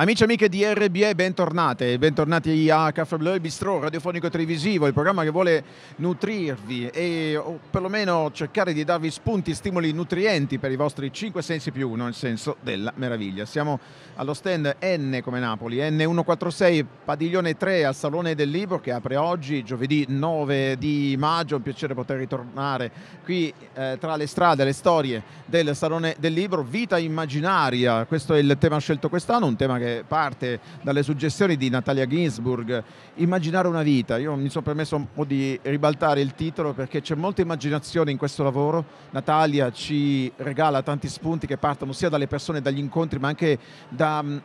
Amici e amiche di RBE, bentornate, bentornati a Caffè Bleu, il Bistro, radiofonico televisivo, il programma che vuole nutrirvi e perlomeno cercare di darvi spunti, stimoli nutrienti per i vostri cinque sensi più uno, il senso della meraviglia. Siamo allo stand N come Napoli, N146, padiglione 3 al Salone del Libro che apre oggi, giovedì 9 di maggio, un piacere poter ritornare qui eh, tra le strade, le storie del Salone del Libro, vita immaginaria, questo è il tema scelto quest'anno, un tema che eh, parte dalle suggestioni di Natalia Ginsburg, immaginare una vita. Io mi sono permesso un po' di ribaltare il titolo perché c'è molta immaginazione in questo lavoro. Natalia ci regala tanti spunti che partono sia dalle persone, dagli incontri, ma anche da, mm,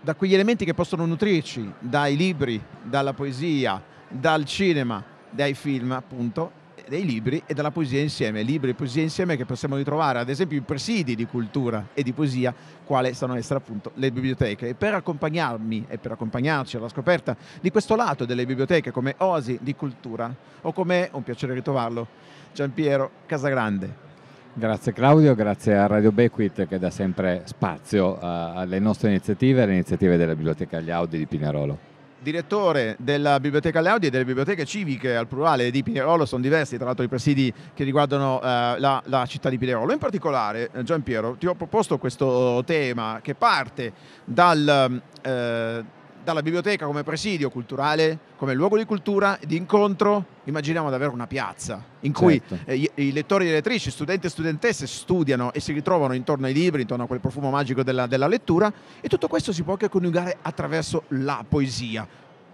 da quegli elementi che possono nutrirci, dai libri, dalla poesia, dal cinema, dai film appunto dei libri e della poesia insieme, libri e poesia insieme che possiamo ritrovare ad esempio in presidi di cultura e di poesia, quale stanno a essere appunto le biblioteche. E per accompagnarmi e per accompagnarci alla scoperta di questo lato delle biblioteche come oasi di cultura, o come un piacere ritrovarlo, Giampiero Casagrande. Grazie Claudio, grazie a Radio Bequit che dà sempre spazio eh, alle nostre iniziative e alle iniziative della Biblioteca Gli Audi di Pinerolo direttore della Biblioteca Leaudi e delle biblioteche civiche al plurale di Pinerolo, sono diversi tra l'altro i presidi che riguardano eh, la, la, città di Pinerolo. In particolare, eh, Gian Piero, ti ho proposto questo tema che parte dal... Eh, dalla biblioteca come presidio culturale, come luogo di cultura, di incontro, immaginiamo di avere una piazza in cui certo. eh, i lettori e le lettrici, studenti e studentesse studiano e si ritrovano intorno ai libri, intorno a quel profumo magico della, della lettura e tutto questo si può anche coniugare attraverso la poesia.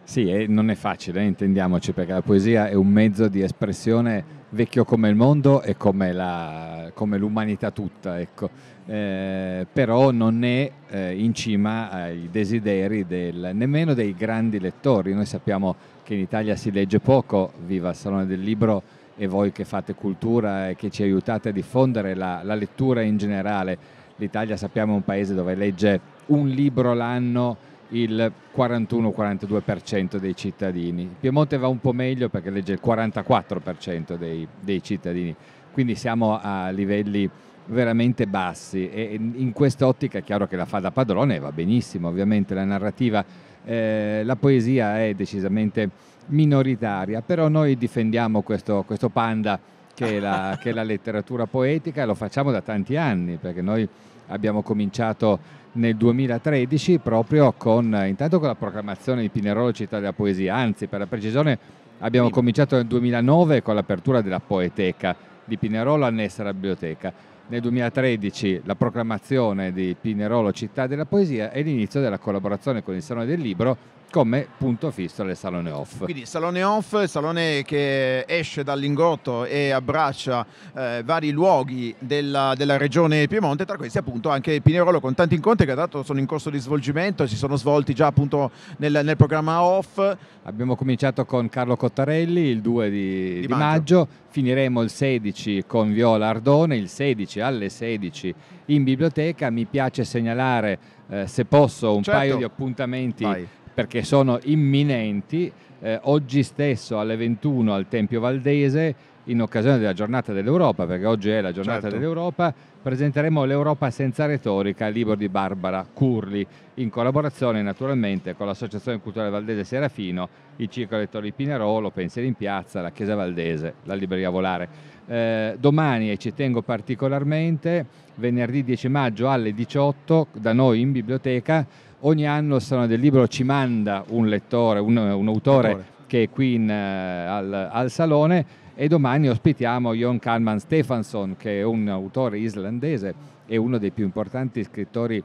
Sì, non è facile, eh, intendiamoci, perché la poesia è un mezzo di espressione vecchio come il mondo e come, la, come l'umanità tutta, ecco. eh, però non è eh, in cima ai desideri del, nemmeno dei grandi lettori. Noi sappiamo che in Italia si legge poco, viva il Salone del Libro e voi che fate cultura e che ci aiutate a diffondere la, la lettura in generale. L'Italia sappiamo è un paese dove legge un libro l'anno il 41-42% dei cittadini. Il Piemonte va un po' meglio perché legge il 44% dei, dei, cittadini, quindi siamo a livelli veramente bassi e in quest'ottica è chiaro che la fa da padrone e va benissimo, ovviamente la narrativa, eh, la poesia è decisamente minoritaria, però noi difendiamo questo, questo panda che è, la, che è la letteratura poetica e lo facciamo da tanti anni perché noi abbiamo cominciato nel 2013 proprio con, intanto con la proclamazione di Pinerolo Città della Poesia, anzi per la precisione abbiamo sì. cominciato nel 2009 con l'apertura della Poeteca di Pinerolo annessa alla biblioteca, nel 2013 la proclamazione di Pinerolo Città della Poesia e l'inizio della collaborazione con il Salone del Libro come punto fisso del Salone Off. Quindi Salone Off, salone che esce dall'ingotto e abbraccia eh, vari luoghi della, della, regione Piemonte, tra questi appunto anche Pinerolo con tanti incontri che dato sono in corso di svolgimento, si sono svolti già appunto nel, nel programma Off. Abbiamo cominciato con Carlo Cottarelli il 2 di, di, di maggio. maggio, finiremo il 16 con Viola Ardone, il 16 alle 16 in biblioteca, mi piace segnalare eh, se posso un certo. paio di appuntamenti Vai perché sono imminenti. Eh, oggi stesso alle 21 al Tempio Valdese in occasione della giornata dell'Europa, perché oggi è la giornata certo. dell'Europa, presenteremo l'Europa senza retorica, libro di Barbara Curli, in collaborazione naturalmente con l'Associazione Culturale Valdese Serafino, il Circo Lettori Pinerolo, Pensieri in Piazza, la Chiesa Valdese, la Libreria Volare. Eh, domani, e ci tengo particolarmente, venerdì 10 maggio alle 18 da noi in biblioteca, ogni anno il Salone del Libro ci manda un lettore, un, un autore, autore, che è qui in, eh, al, al Salone e domani ospitiamo Jon Kalman Stefansson che è un autore islandese e uno dei più importanti scrittori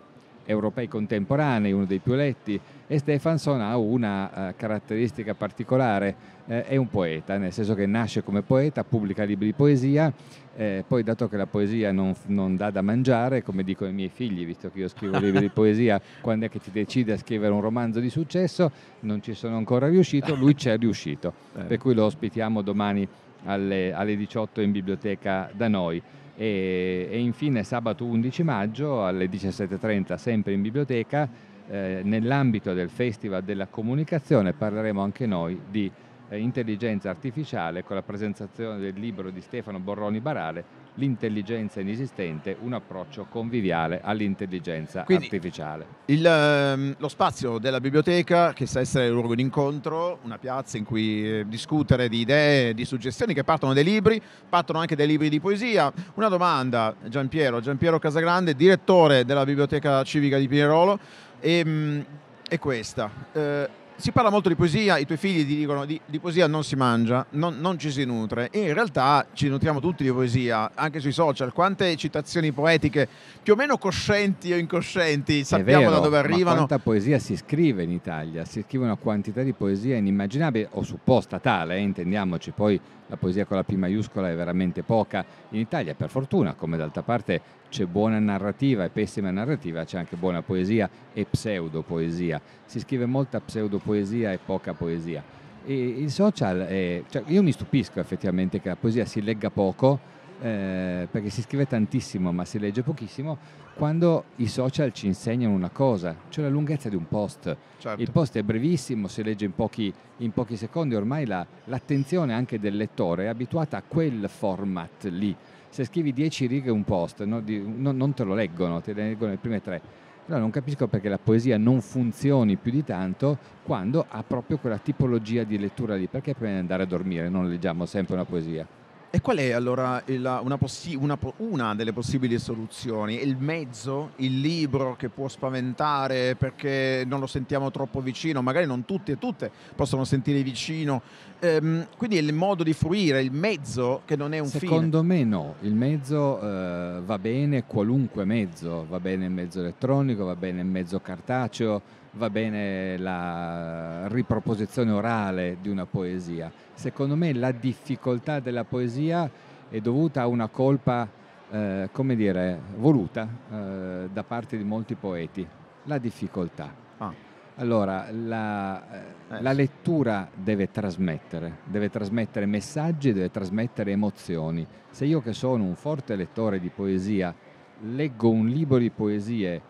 europei contemporanei, uno dei più letti e Stefansson ha una uh, caratteristica particolare, eh, è un poeta, nel senso che nasce come poeta, pubblica libri di poesia, eh, poi dato che la poesia non, non, dà da mangiare, come dicono i miei figli, visto che io scrivo libri di poesia, quando è che ti decidi a scrivere un romanzo di successo, non ci sono ancora riuscito, lui ci è riuscito, per cui lo ospitiamo domani alle, alle 18 in biblioteca da noi. E, e, infine sabato 11 maggio alle 17.30 sempre in biblioteca eh, nell'ambito del Festival della Comunicazione parleremo anche noi di eh, intelligenza artificiale con la presentazione del libro di Stefano Borroni Barale l'intelligenza inesistente, un approccio conviviale all'intelligenza Quindi, artificiale. Il, ehm, lo spazio della biblioteca che sa essere un luogo di incontro, una piazza in cui eh, discutere di idee, di suggestioni che partono dai libri, partono anche dai libri di poesia. Una domanda, Giampiero, Giampiero Casagrande, direttore della biblioteca civica di Pinerolo, è, ehm, è questa. Eh, si parla molto di poesia, i tuoi figli ti dicono di, di poesia non si mangia, non, non, ci si nutre e in realtà ci nutriamo tutti di poesia, anche sui social, quante citazioni poetiche più o meno coscienti o incoscienti sappiamo vero, da dove arrivano. Ma quanta poesia si scrive in Italia, si scrive una quantità di poesia inimmaginabile o supposta tale, eh, intendiamoci, poi la poesia con la P maiuscola è veramente poca in Italia, per fortuna, come d'altra parte c'è buona narrativa e pessima narrativa, c'è anche buona poesia e pseudopoesia. Si scrive molta pseudopoesia e poca poesia. E il social, è, cioè io mi stupisco effettivamente che la poesia si legga poco eh, perché si scrive tantissimo ma si legge pochissimo, quando i social ci insegnano una cosa, cioè la lunghezza di un post. Certo. Il post è brevissimo, si legge in pochi, in pochi secondi, ormai la, l'attenzione anche del lettore è abituata a quel format lì. Se scrivi 10 righe un post, no, di, no, non te lo leggono, te le leggono le prime tre. Allora non capisco perché la poesia non funzioni più di tanto quando ha proprio quella tipologia di lettura lì, perché prima di andare a dormire non leggiamo sempre una poesia? E qual è allora la, una, possi- una, una, delle possibili soluzioni? Il mezzo, il libro che può spaventare perché non lo sentiamo troppo vicino, magari non tutti e tutte possono sentire vicino. Ehm, quindi è il modo di fruire, il mezzo che non è un Secondo fine. me no, il mezzo eh, va bene, qualunque mezzo, va bene il mezzo elettronico, va bene il mezzo cartaceo, va bene la riproposizione orale di una poesia secondo me la difficoltà della poesia è dovuta a una colpa, eh, come dire, voluta eh, da parte di molti poeti, la difficoltà. Ah. Allora, la, eh, la, lettura deve trasmettere, deve trasmettere messaggi, deve trasmettere emozioni. Se io che sono un forte lettore di poesia leggo un libro di poesie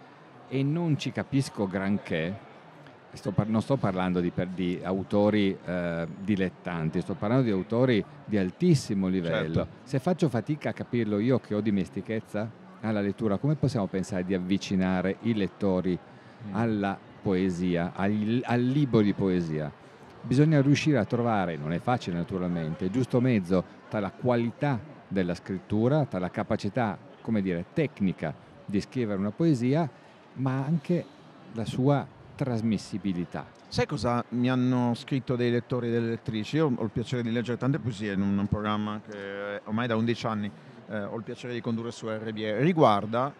e non ci capisco granché, Sto par- non sto parlando di, per- di autori eh, dilettanti, sto parlando di autori di altissimo livello. Certo. Se faccio fatica a capirlo io che ho dimestichezza alla lettura, come possiamo pensare di avvicinare i lettori mm. alla poesia, al, al libro di poesia? Bisogna riuscire a trovare, non è facile naturalmente, il giusto mezzo tra la qualità della scrittura, tra la capacità, come dire, tecnica di scrivere una poesia, ma anche la sua trasmissibilità. Sai cosa mi hanno scritto dei lettori e delle lettrici? Io ho il piacere di leggere tante poesie in un programma che ormai da 11 anni eh, ho il piacere di condurre su RBE. Riguarda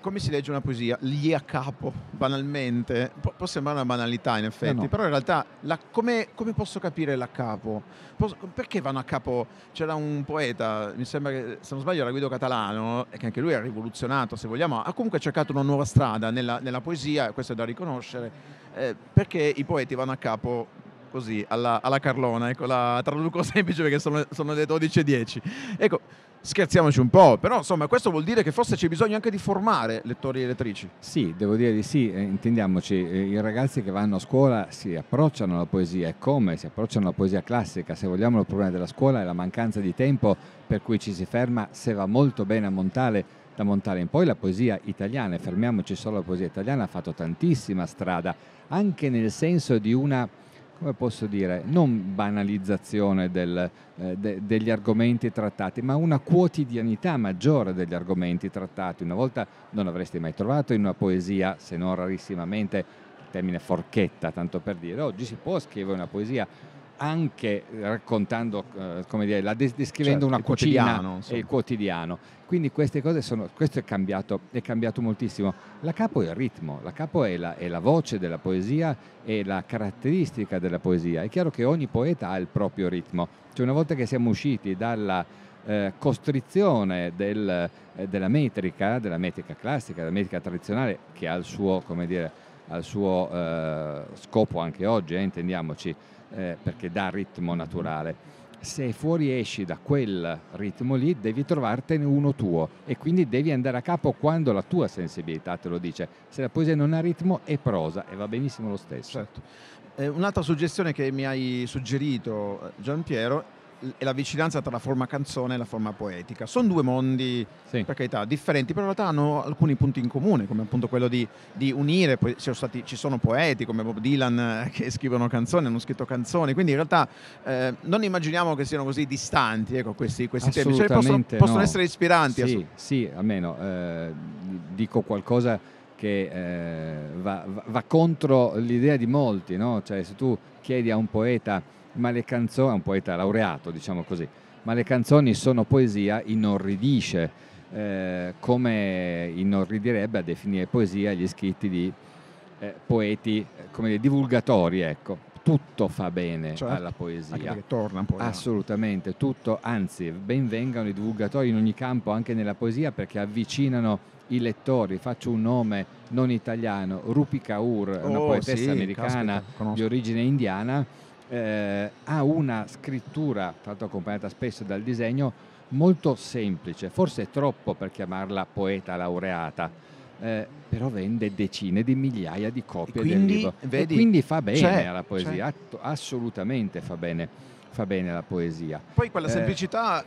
come si legge una poesia? Lì a capo, banalmente. Pu- può sembrare una banalità in effetti, no, no. però in realtà la, come, come, posso capire la capo? Posso, perché vanno a capo? C'era un poeta, mi sembra che se non sbaglio era Guido Catalano, e che anche lui ha rivoluzionato, se vogliamo, ha comunque cercato una nuova strada nella, nella poesia, questo è da riconoscere, eh, perché i poeti vanno a capo così alla, alla Carlona, ecco, la traduco semplice perché sono, sono le 12.10. Ecco, scherziamoci un po', però insomma questo vuol dire che forse c'è bisogno anche di formare lettori e lettrici. Sì, devo dire di sì, eh, intendiamoci, eh, i ragazzi che vanno a scuola si approcciano alla poesia e come si approcciano alla poesia classica, se vogliamo il problema della scuola è la mancanza di tempo per cui ci si ferma se va molto bene a montare da montare in poi la poesia italiana, e fermiamoci solo alla poesia italiana, ha fatto tantissima strada, anche nel senso di una come posso dire, non banalizzazione del, eh, de, degli argomenti trattati, ma una quotidianità maggiore degli argomenti trattati. Una volta non avresti mai trovato in una poesia, se non rarissimamente, il termine forchetta, tanto per dire, oggi si può scrivere una poesia anche raccontando, eh, come dire, la, descrivendo certo, una cucina quotidiano, e il quotidiano. Quindi queste cose sono, questo è cambiato, è cambiato moltissimo. La capo è il ritmo, la capo è la, è la voce della poesia, è la caratteristica della poesia. È chiaro che ogni poeta ha il proprio ritmo. Cioè una volta che siamo usciti dalla eh, costrizione del, eh, della metrica, della metrica classica, della metrica tradizionale, che ha il suo, dire, ha suo eh, scopo anche oggi, eh, intendiamoci, eh, perché dà ritmo naturale. Se fuori esci da quel ritmo lì devi trovartene uno tuo e quindi devi andare a capo quando la tua sensibilità te lo dice. Se la poesia non ha ritmo è prosa e va benissimo lo stesso. Certo. Eh, un'altra suggestione che mi hai suggerito eh, Gian Piero e la vicinanza tra la forma canzone e la forma poetica. Sono due mondi, sì. per carità, differenti, però in realtà hanno alcuni punti in comune, come appunto quello di, di unire, poi ci, sono stati, ci sono poeti come Bob Dylan eh, che scrivono canzoni, hanno scritto canzoni, quindi in realtà eh, non immaginiamo che siano così distanti ecco, questi, questi temi, cioè, possono, no. possono, essere ispiranti. Sì, sì almeno eh, dico qualcosa che eh, va, va, va, contro l'idea di molti, no? cioè se tu chiedi a un poeta ma le canzoni, è un poeta laureato diciamo così, ma le canzoni sono poesia, inorridisce, eh, come inorridirebbe a definire poesia gli scritti di eh, poeti, come dei divulgatori, ecco. Tutto fa bene cioè, alla poesia. torna poi. Assolutamente, tutto, anzi, ben vengano i divulgatori in ogni campo, anche nella poesia, perché avvicinano i lettori. Faccio un nome non italiano, Rupi Kaur, oh, una poetessa sì, americana caspita, di origine indiana eh, ha una scrittura, tanto accompagnata spesso dal disegno, molto semplice, forse troppo per chiamarla poeta laureata. Eh, però vende decine di migliaia di copie quindi, del libro vedi, quindi fa bene c'è, alla poesia, c'è. assolutamente fa bene fa bene alla poesia. Poi quella eh, semplicità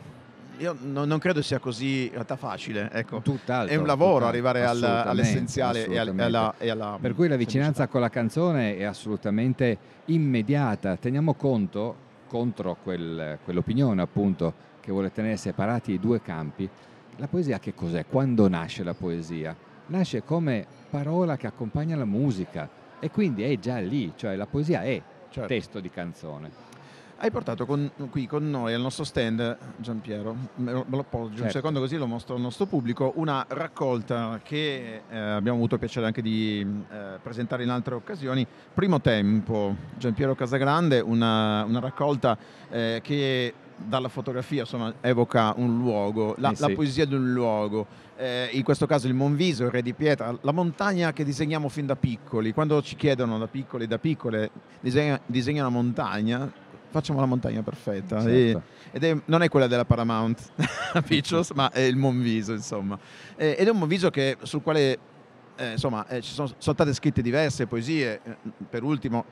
io no, non credo sia così in realtà facile. Ecco. Tutt'altro, è un lavoro tutt'altro, arrivare al, all'essenziale assolutamente. E, alla, e, alla, Per cui la vicinanza con la canzone è assolutamente immediata. Teniamo conto, contro quel, quell'opinione appunto, che vuole tenere separati i due campi, la poesia che cos'è? Quando nasce la poesia? Nasce come parola che accompagna la musica e quindi è già lì, cioè la poesia è certo. testo di canzone. Hai portato con, qui con noi al nostro stand, Giampiero, me lo, me lo appoggio certo. un secondo così lo mostro al nostro pubblico, una raccolta che eh, abbiamo avuto il piacere anche di eh, presentare in altre occasioni. Primo tempo, Giampiero Casagrande, una, una raccolta eh, che dalla fotografia insomma, evoca un luogo, la, eh sì. la poesia di un luogo, eh, in questo caso il Monviso, il Re di Pietra, la montagna che disegniamo fin da piccoli, quando ci chiedono da piccoli da piccole disegna, disegna una montagna, facciamo la montagna perfetta. Certo. ed è, non è quella della Paramount Pictures, ma è il Monviso, insomma. ed è un Monviso che, sul quale eh, insomma, eh, ci sono, sono, state scritte diverse poesie, eh, per ultimo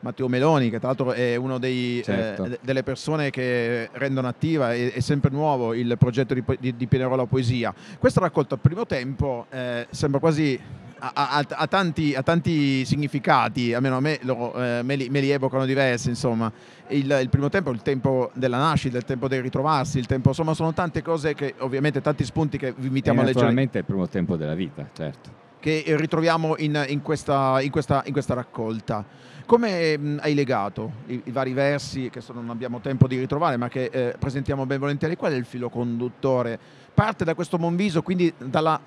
Matteo Meloni, che tra l'altro è una eh, certo. eh, delle persone che rendono attiva e, è sempre nuovo il progetto di, di, di Pinerola Poesia. Questa raccolta al primo tempo eh, sembra quasi ha, ha, tanti, ha, tanti, significati, almeno a me, lo, eh, me, li, me, li, evocano diversi, insomma. Il, il primo tempo il tempo della nascita, il tempo del ritrovarsi, il tempo, insomma, sono tante cose che ovviamente tanti spunti che vi invitiamo a leggere. Naturalmente è il primo tempo della vita, certo. Che ritroviamo in, in, questa, in, questa, in questa, raccolta. Come hai legato i, i, vari versi che non abbiamo tempo di ritrovare, ma che eh, presentiamo ben volentieri? Qual è il filo conduttore? Parte da questo Monviso, quindi dalla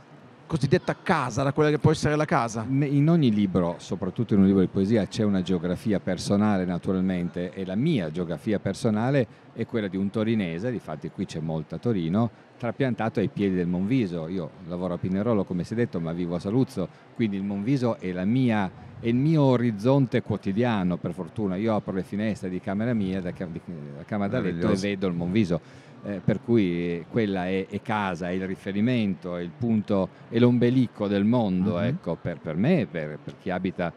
cosiddetta casa, da quella che può essere la casa? In ogni libro, soprattutto in un libro di poesia, c'è una geografia personale naturalmente e la mia geografia personale è quella di un torinese, difatti qui c'è molta Torino, trapiantato ai piedi del Monviso. Io lavoro a Pinerolo, come si è detto, ma vivo a Saluzzo, quindi il Monviso è la mia è il mio orizzonte quotidiano, per fortuna, io apro le finestre di camera mia, da, cam- da eh, camera da letto e vedo il Monviso, eh, per cui eh, quella è, è, casa, è il riferimento, è il punto, è l'ombelico del mondo, uh-huh. ecco, per, per me, per, per chi abita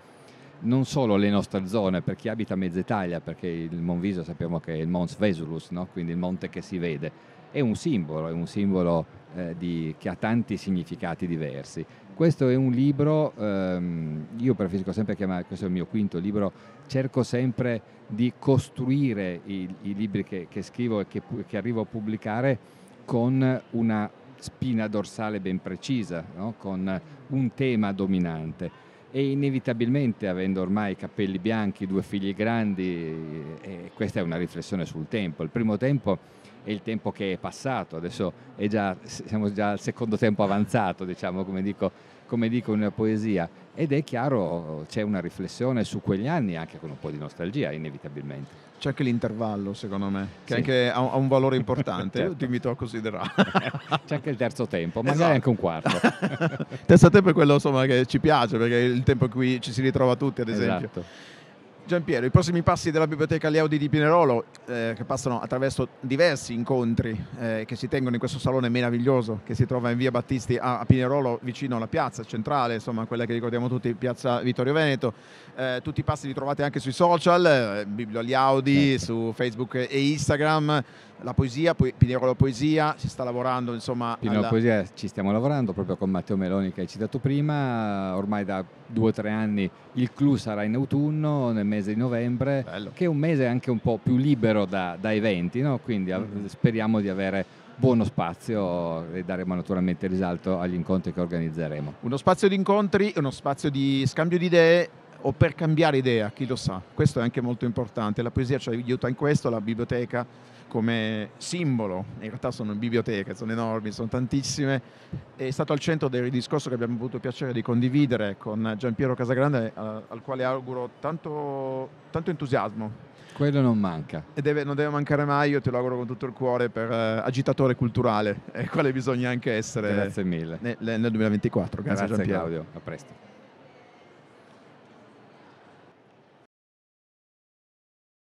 non solo le nostre zone, per chi abita mezza Italia, perché il Monviso sappiamo che è il Mons Vesulus, no? quindi il monte che si vede, è un simbolo, è un simbolo eh, di, che ha tanti significati diversi questo è un libro, ehm, io preferisco sempre chiamare, questo è il mio quinto libro, cerco sempre di costruire i, i libri che, che, scrivo e che, che, arrivo a pubblicare con una spina dorsale ben precisa, no? con un tema dominante. E inevitabilmente, avendo ormai capelli bianchi, due figli grandi, eh, questa è una riflessione sul tempo. Il primo tempo e il tempo che è passato, adesso è già, siamo già al secondo tempo avanzato, diciamo, come dico, come dico nella poesia. Ed è chiaro, c'è una riflessione su quegli anni, anche con un po' di nostalgia, inevitabilmente. C'è anche l'intervallo, secondo me, che sì. anche ha, un valore importante. certo. Io ti invito a considerare. C'è anche il terzo tempo, magari esatto. anche un quarto. terzo tempo è quello insomma, che ci piace, perché è il tempo in cui ci si ritrova tutti, ad esempio. Esatto. Giampiero, i prossimi passi della Biblioteca Leaudi di Pinerolo, eh, che passano attraverso diversi incontri eh, che si tengono in questo salone meraviglioso che si trova in via Battisti a, a Pinerolo, vicino alla piazza centrale, insomma quella che ricordiamo tutti, piazza Vittorio Veneto. Eh, tutti i passi li trovate anche sui social, eh, Biblio Leaudi, certo. su Facebook e Instagram. La poesia, poi Pinerolo Poesia, si sta lavorando insomma. Pinerolo alla... Poesia ci stiamo lavorando proprio con Matteo Meloni che hai citato prima, ormai da due o tre anni il clou sarà in autunno, nel mese di novembre, Bello. che è un mese anche un po' più libero da, da eventi, no? quindi mm-hmm. speriamo di avere buono spazio e daremo naturalmente risalto agli incontri che organizzeremo. Uno spazio di incontri, uno spazio di scambio di idee o per cambiare idea, chi lo sa. Questo è anche molto importante, la poesia ci aiuta in questo, la biblioteca come simbolo, in realtà sono biblioteche, sono enormi, sono tantissime, è stato al centro del discorso che abbiamo avuto il piacere di condividere con Giampiero Casagrande, eh, al quale auguro tanto, tanto entusiasmo. Quello non manca. E deve, non deve mancare mai, io te lo auguro con tutto il cuore, per eh, agitatore culturale, eh, quale bisogna anche essere. Grazie mille. Nel, nel 2024, grazie, grazie Giampiero. Claudio, a presto.